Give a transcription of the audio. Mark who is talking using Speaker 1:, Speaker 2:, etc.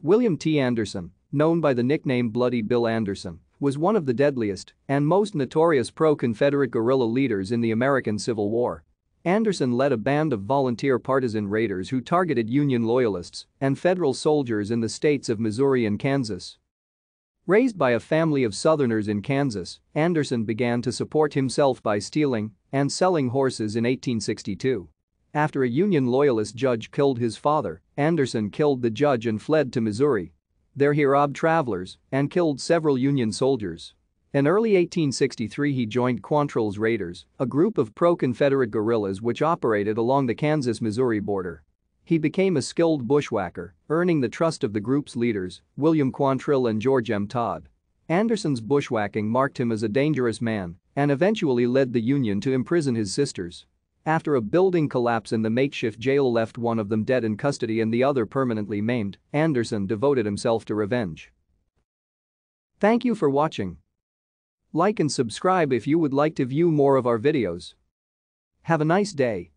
Speaker 1: William T. Anderson, known by the nickname Bloody Bill Anderson, was one of the deadliest and most notorious pro-Confederate guerrilla leaders in the American Civil War. Anderson led a band of volunteer partisan raiders who targeted Union loyalists and federal soldiers in the states of Missouri and Kansas. Raised by a family of Southerners in Kansas, Anderson began to support himself by stealing and selling horses in 1862. After a Union Loyalist judge killed his father, Anderson killed the judge and fled to Missouri. There he robbed travelers and killed several Union soldiers. In early 1863 he joined Quantrill's Raiders, a group of pro-Confederate guerrillas which operated along the Kansas-Missouri border. He became a skilled bushwhacker, earning the trust of the group's leaders, William Quantrill and George M. Todd. Anderson's bushwhacking marked him as a dangerous man and eventually led the Union to imprison his sisters after a building collapse in the makeshift jail left one of them dead in custody and the other permanently maimed, Anderson devoted himself to revenge. Thank you for watching. Like and subscribe if you would like to view more of our videos. Have a nice day.